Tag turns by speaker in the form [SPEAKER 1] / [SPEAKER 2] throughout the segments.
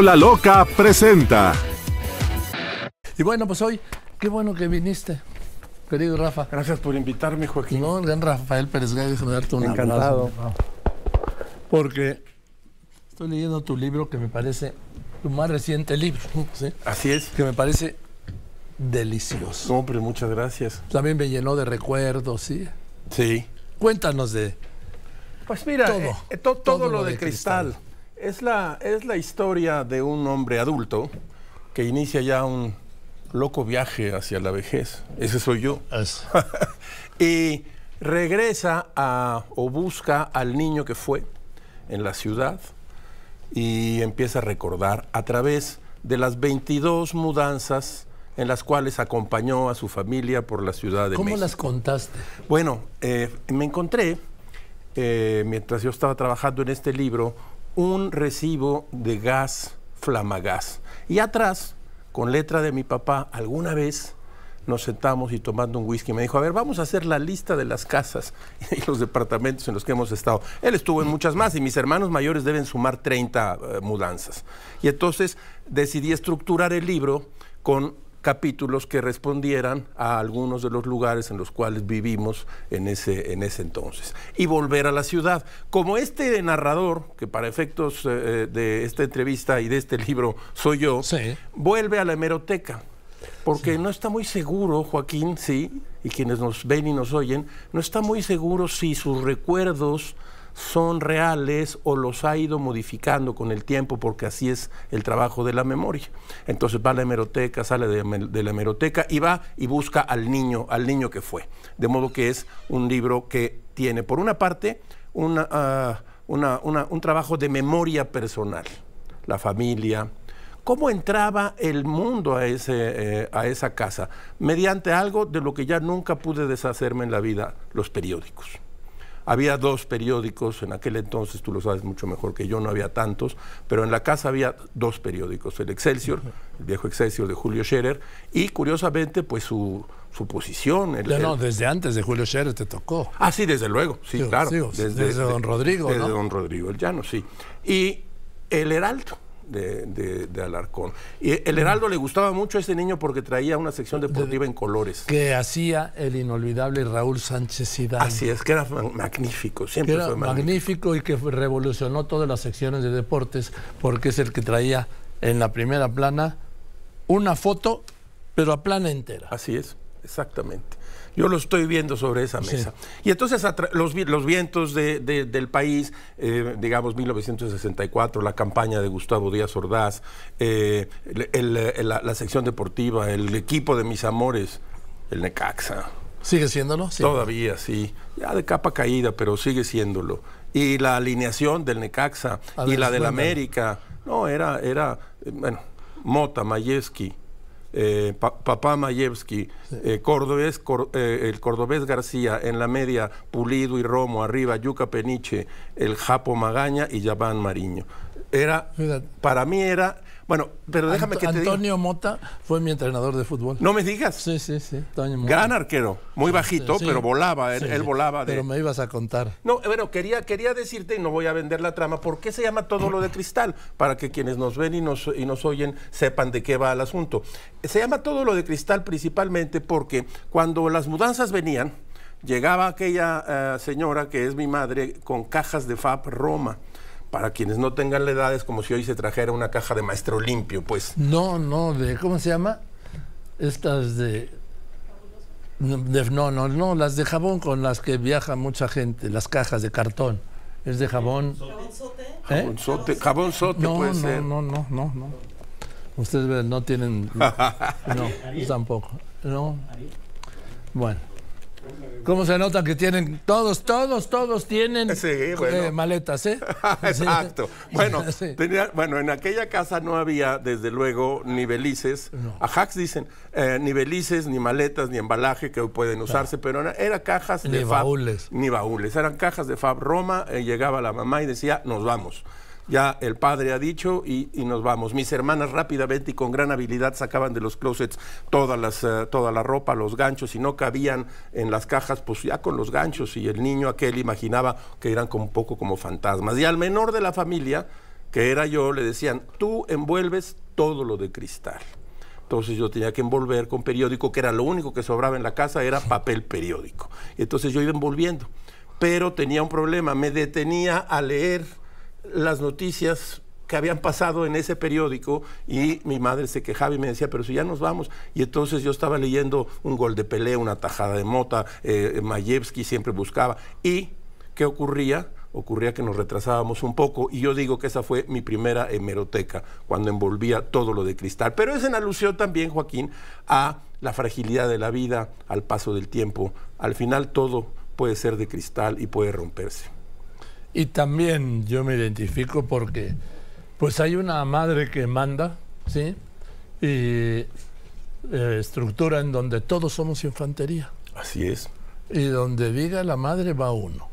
[SPEAKER 1] la Loca presenta.
[SPEAKER 2] Y bueno, pues hoy, qué bueno que viniste, querido Rafa. Gracias por invitarme, Joaquín. No, el gran Rafael Pérez Gallo, déjame darte un Encantado. Porque estoy leyendo tu libro que me parece tu más reciente libro. Así es. Que me parece delicioso. Hombre, muchas gracias. También me llenó de recuerdos, ¿sí? Sí.
[SPEAKER 1] Cuéntanos de. Pues mira, todo, eh, eh, todo, lo, de, cristal. Es la, historia de un hombre adulto que inicia ya un loco viaje hacia la vejez. Ese soy yo. y regresa a, o busca al niño que fue en la ciudad y empieza a recordar a través de las 22 mudanzas en las cuales acompañó a su familia por la ciudad de ¿Cómo las contaste? Bueno, eh, me encontré, eh, mientras yo estaba trabajando en este libro, un recibo de gas flamagas. Y atrás, con letra de mi papá, alguna vez nos sentamos y tomando un whisky me dijo, a ver, vamos a hacer la lista de las casas y los departamentos en los que hemos estado. Él estuvo en muchas más y mis hermanos mayores deben sumar 30 eh, mudanzas. Y entonces decidí estructurar el libro con capítulos que respondieran a algunos de los lugares en los cuales vivimos en ese, en ese entonces. Y volver a la ciudad. Como este narrador, que para efectos eh, eh, de esta entrevista y de este libro soy yo, vuelve a la hemeroteca. Porque no está muy seguro, Joaquín, sí, y quienes nos ven y nos oyen, no está muy seguro si sus recuerdos son reales o los ha ido modificando con el tiempo porque así es el trabajo de la memoria. Entonces va a la hemeroteca, sale de, la hemeroteca y va y busca al niño, al niño que fue. De modo que es un libro que tiene, por una parte, ah, un trabajo de memoria personal, la familia, ¿Cómo entraba el mundo a, ese, eh, a, esa casa? Mediante algo de lo que ya nunca pude deshacerme en la vida, los periódicos había dos periódicos, en aquel entonces tú lo sabes mucho mejor que yo, no había tantos, pero en la casa había dos periódicos, el Excelsior, el viejo Excelsior de Julio Scherer, y curiosamente pues su, su posición. El, no, desde antes de Julio
[SPEAKER 2] Scherer te tocó.
[SPEAKER 1] Ah, sí, desde luego, sí, claro. desde, Don Rodrigo. Desde Don Rodrigo, el llano, sí. Y el Heraldo de, Alarcón. Y el Heraldo le gustaba mucho a este niño porque traía una sección deportiva en colores.
[SPEAKER 2] Que hacía el inolvidable Raúl Sánchez Hidalgo. Así
[SPEAKER 1] es, que era magnífico, siempre era fue
[SPEAKER 2] magnífico. magnífico. y que revolucionó todas las secciones de deportes porque es el que traía en la primera plana una foto, pero a plana
[SPEAKER 1] entera. Así es. Exactamente. Yo lo estoy viendo sobre esa mesa. Y entonces los, vientos del país, eh, digamos 1964, la campaña de Gustavo Díaz Ordaz, eh, eh, la, sección deportiva, el equipo de mis amores, el Necaxa. ¿Sigue siéndolo? Sí. Todavía, sí. Ya de capa caída, pero sigue siéndolo. Y la alineación del Necaxa y la del América. No, era, era, bueno, Mota, Mayeski, eh, papá Mayevsky, eh, eh, el cordobés García, en la media Pulido y Romo, arriba Yuca Peniche, el Japo Magaña y Yabán Mariño. Era, para mí era bueno,
[SPEAKER 2] pero déjame que te Antonio Mota fue mi entrenador de fútbol. No me digas. Sí, sí, sí.
[SPEAKER 1] Gran arquero,
[SPEAKER 2] muy bajito, pero volaba, él, volaba. De... Pero me ibas a contar.
[SPEAKER 1] No, eh, bueno, quería, quería decirte, y no voy a vender la trama, ¿por qué se llama todo lo de cristal? Para que quienes nos ven y nos, y nos oyen sepan de qué va el asunto. Se llama todo lo de cristal principalmente porque cuando las mudanzas venían, llegaba aquella eh, señora que es mi madre con cajas de FAP Roma para quienes no tengan la edad, es como si hoy se trajera una caja de maestro limpio, pues.
[SPEAKER 2] No, no, de ¿cómo se llama? Estas de, no, no, no, las de jabón con las que viaja mucha gente, las cajas de cartón. Es de jabón. ¿Jabón
[SPEAKER 1] sote? ¿Eh? ¿Jabón sote no, no, No, no, no, no.
[SPEAKER 2] Ustedes no tienen. no, tampoco. No. Bueno. ¿Cómo se nota que tienen todos, todos, todos tienen eh, maletas, eh? Exacto.
[SPEAKER 1] Bueno, bueno, en aquella casa no había, desde luego, ni belices. A Hacks dicen, eh, ni belices, ni maletas, ni embalaje que pueden usarse, ah. pero eran era cajas ni baúles. ni baúles. Eran cajas de Fab Roma. Eh, llegaba la mamá y decía, nos vamos ya el padre ha dicho y, nos vamos. Mis hermanas rápidamente y con gran habilidad sacaban de los closets todas las, eh, toda la ropa, los ganchos, y no cabían en las cajas, pues ya con los ganchos, y el niño aquel imaginaba que eran como un poco como fantasmas. Y al menor de la familia, que era yo, le decían, tú envuelves todo lo de cristal. Entonces yo tenía que envolver con periódico, que era lo único que sobraba en la casa, era papel periódico. Entonces yo iba envolviendo. Pero tenía un problema, me detenía a leer las noticias que habían pasado en ese periódico y mi madre se quejaba y me decía, pero si ya nos vamos. Y entonces yo estaba leyendo un gol de pelea, una tajada de Mota, eh, eh Mayevsky siempre buscaba. ¿Y qué ocurría? Ocurría que nos retrasábamos un poco y yo digo que esa fue mi primera hemeroteca, cuando envolvía todo lo de cristal. Pero es en alusión también, Joaquín, a la fragilidad de la vida, al paso del tiempo. Al final todo puede ser de cristal y puede romperse.
[SPEAKER 2] Y también yo me identifico porque pues hay una madre que manda, ¿sí? Y eh, estructura en donde todos somos infantería. Así es. Y donde diga la madre va uno.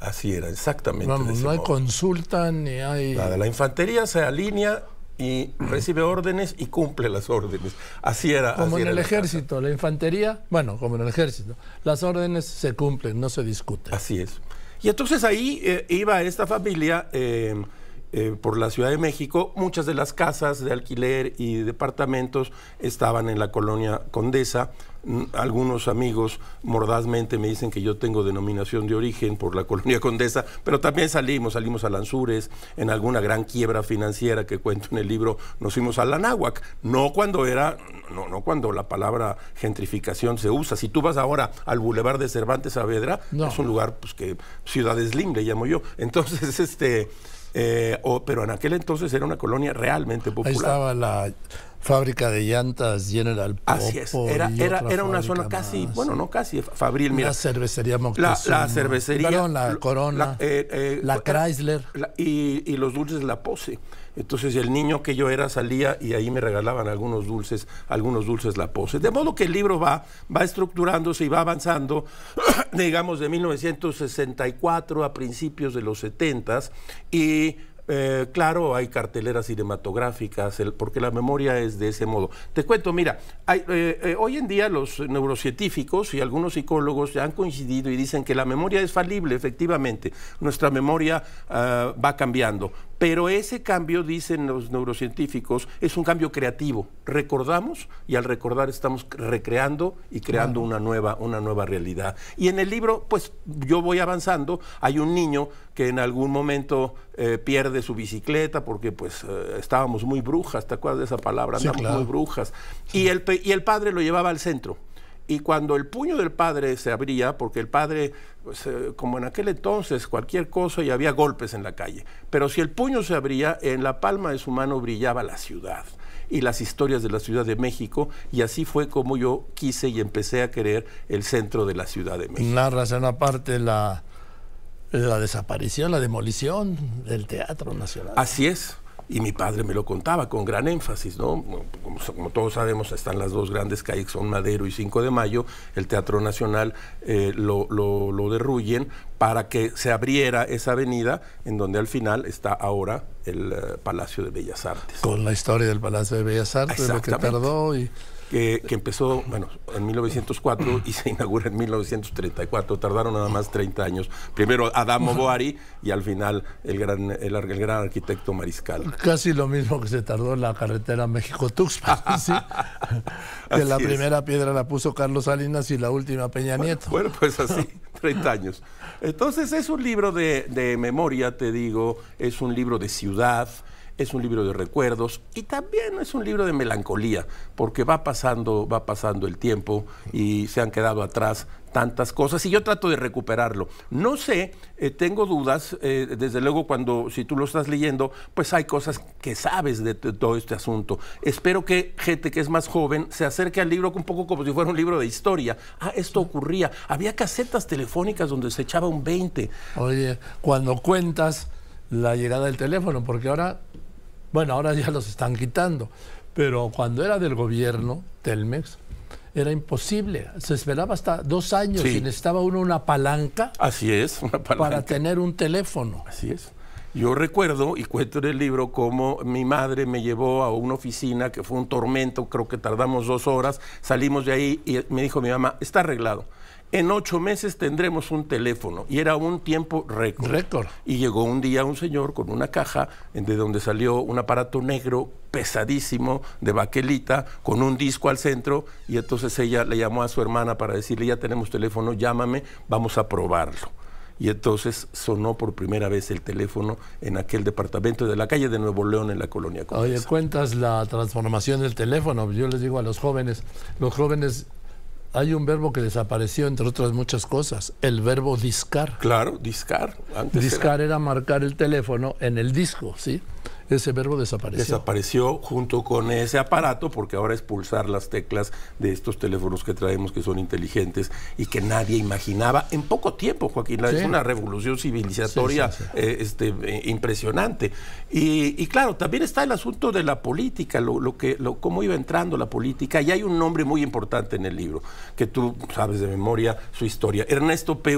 [SPEAKER 1] Así era, exactamente. no hay
[SPEAKER 2] consulta ni hay... Nada,
[SPEAKER 1] la infantería se alinea y recibe órdenes y cumple las órdenes. Así era. Como en el ejército,
[SPEAKER 2] la infantería, bueno, como en el ejército, las órdenes se cumplen, no se
[SPEAKER 1] discuten. Así es. Y entonces ahí eh, iba esta familia em, eh, por la Ciudad de México. Muchas de las casas de alquiler y departamentos estaban en la colonia Condesa, algunos amigos mordazmente me dicen que yo tengo denominación de origen por la colonia Condesa, pero también salimos, salimos a Lanzures, en alguna gran quiebra financiera que cuento en el libro, nos fuimos a Lanáhuac, no cuando era, no, no cuando la palabra gentrificación se usa. Si tú vas ahora al Boulevard de Cervantes Saavedra, no. es un lugar pues que Ciudad Slim llamo yo. Entonces, este eh, pero en aquel entonces era una colonia realmente popular.
[SPEAKER 2] Ahí la fábrica de llantas General Así es, era, era, era una zona
[SPEAKER 1] casi, bueno, no casi, Fabril, mira. La
[SPEAKER 2] cervecería Moctezuma. La, cervecería. la Corona, la,
[SPEAKER 1] eh, eh, Chrysler. y, los dulces La Pose. Entonces el niño que yo era salía y ahí me regalaban algunos dulces, algunos dulces La Pose. De modo que el libro va, va estructurándose y va avanzando, digamos, de 1964 a principios de los 70 y eh, claro, hay carteleras cinematográficas, el, porque la memoria es de ese modo. Te cuento, mira, eh, eh, hoy en día los neurocientíficos y algunos psicólogos se han coincidido y dicen que la memoria es falible, efectivamente. Nuestra memoria ah, va cambiando, pero ese cambio, dicen los neurocientíficos, es un cambio creativo. Recordamos y al recordar estamos recreando y creando una, nueva, una nueva realidad. Y en el libro, pues yo voy avanzando. Hay un niño que en algún momento eh, pierde su bicicleta porque pues eh, estábamos muy brujas, ¿te acuerdas de esa palabra? Estábamos muy brujas. Y, el, y el padre lo llevaba al centro. Y cuando el puño del padre se abría, porque el padre, pues, eh, como en aquel entonces, cualquier cosa y había golpes en la calle, pero si el puño se abría, en la palma de su mano brillaba la ciudad y las historias de la Ciudad de México, y así fue como yo quise y empecé a querer el centro de la Ciudad de México.
[SPEAKER 2] Narras en una parte la, la desaparición, la demolición del Teatro Nacional.
[SPEAKER 1] Así es. Y mi padre me lo contaba con gran énfasis, ¿no? Como, todos sabemos, están las dos grandes calles, son Madero y 5 de Mayo. El Teatro Nacional eh, lo, lo, derruyen para que se abriera esa avenida en donde al final está ahora el eh, Palacio de Bellas Artes.
[SPEAKER 2] Con la historia del Palacio de Bellas Artes, lo que
[SPEAKER 1] tardó y que, empezó, bueno, en 1904 y se inaugura en 1934. Tardaron nada más 30 años. Primero Adamo Boari y al final el gran, el, gran arquitecto Mariscal.
[SPEAKER 2] Casi lo mismo que se tardó en la carretera México-Tuxpan, ¿sí?
[SPEAKER 1] que la primera
[SPEAKER 2] piedra la puso Carlos Salinas y la última Peña Nieto.
[SPEAKER 1] Bueno, pues así, 30 años. Entonces es un libro de, de memoria, te digo, es un libro de ciudad, es un libro de recuerdos y también es un libro de melancolía, porque va pasando, va pasando el tiempo y se han quedado atrás tantas cosas y yo trato de recuperarlo. No sé, eh, tengo dudas, eh, desde luego cuando, si tú lo estás leyendo, pues hay cosas que sabes de, de todo este asunto. Espero que gente que es más joven se acerque al libro un poco como si fuera un libro de historia. Ah, esto ocurría. Había casetas telefónicas donde se echaba un 20. Oye, cuando cuentas la llegada del teléfono, porque
[SPEAKER 2] ahora bueno, ahora ya los están quitando, pero cuando era del gobierno, Telmex, era imposible. Se esperaba hasta dos años y necesitaba uno una palanca.
[SPEAKER 1] Así es, una palanca. Para
[SPEAKER 2] tener un teléfono. Así es.
[SPEAKER 1] Yo recuerdo y cuento en el libro cómo mi madre me llevó a una oficina que fue un tormento, creo que tardamos dos horas, salimos de ahí y me dijo mi mamá, está arreglado en ocho meses tendremos un teléfono. Y era un tiempo récord. Récord. Y llegó un día un señor con una caja de donde salió un aparato negro pesadísimo de baquelita con un disco al centro y entonces ella le llamó a su hermana para decirle ya tenemos teléfono, llámame, vamos a probarlo. Y entonces sonó por primera vez el teléfono en aquel departamento de la calle de Nuevo León en la colonia Oye,
[SPEAKER 2] cuentas la transformación del teléfono. Yo les digo a los jóvenes, los jóvenes hay un verbo que desapareció, entre otras muchas cosas, el verbo discar.
[SPEAKER 1] Claro, discar. discar
[SPEAKER 2] era marcar el teléfono en el disco, ¿sí? ese verbo desapareció.
[SPEAKER 1] Desapareció junto con ese aparato, porque ahora es pulsar las teclas de estos teléfonos que traemos que son inteligentes y que nadie imaginaba en poco tiempo, Joaquín. Es una revolución civilizatoria eh, este, eh, impresionante. Y, claro, también está el asunto de la política, lo, que, cómo iba entrando la política. Y hay un nombre muy importante en el libro, que tú sabes de memoria su historia, Ernesto P.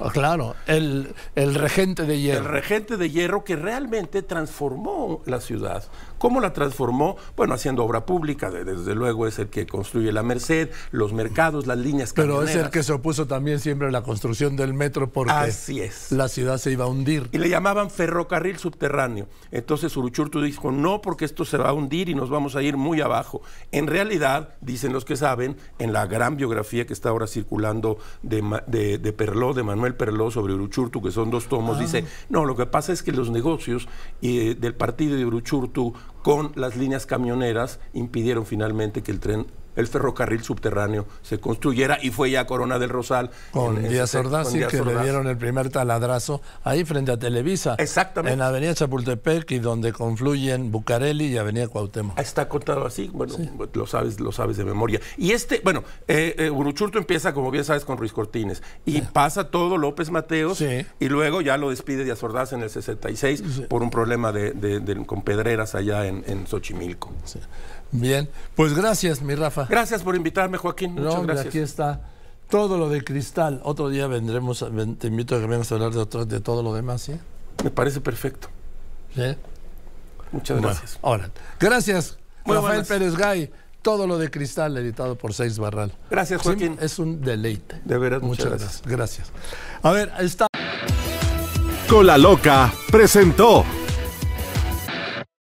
[SPEAKER 2] Ah, claro, el, el regente de hierro. El
[SPEAKER 1] regente de hierro que realmente transformó la ciudad. ¿Cómo la transformó? Bueno, haciendo obra pública, desde luego es el que construye la Merced, los mercados, las líneas Pero es el que
[SPEAKER 2] se opuso también siempre a la construcción del metro porque Así es. la ciudad se iba
[SPEAKER 1] a hundir. Y le llamaban ferrocarril subterráneo. Entonces Uruchurtu dijo, no, porque esto se va a hundir y nos vamos a ir muy abajo. En realidad, dicen los que saben, en la gran biografía que está ahora circulando de, Perló, de Manuel Perló sobre Uruchurtu, que son dos tomos, ah. dice, no, lo que pasa es que los negocios y eh, del partido de Bruchurtu con las líneas camioneras impidieron finalmente que el tren el ferrocarril subterráneo se construyera y fue ya Corona del Rosal. Con Díaz Ordaz, que le dieron
[SPEAKER 2] el primer taladrazo ahí frente a Televisa. Exactamente. En Avenida Chapultepec y
[SPEAKER 1] donde confluyen Bucareli y Avenida Cuauhtémoc. Ah, está contado así, bueno, pues, lo, sabes, lo sabes de memoria. Y este, bueno, eh, eh empieza, como bien sabes, con Ruiz Cortines y pasa todo López Mateos y luego ya lo despide Díaz Ordaz en el 66 por un problema de, con pedreras allá en, en Xochimilco. Bien,
[SPEAKER 2] pues gracias, mi Rafa. Gracias por
[SPEAKER 1] invitarme, Joaquín. No, gracias. Aquí está todo lo de cristal. Otro día vendremos,
[SPEAKER 2] te invito a que vengas a hablar de, otro, de todo lo demás, ¿sí? ¿eh? Me parece perfecto. Muchas gracias. gracias, Rafael Pérez Gay. Todo lo de cristal editado por Seis Barral. Gracias, Joaquín. es un deleite. De veras, muchas, gracias. gracias. A ver, está. Cola Loca presentó.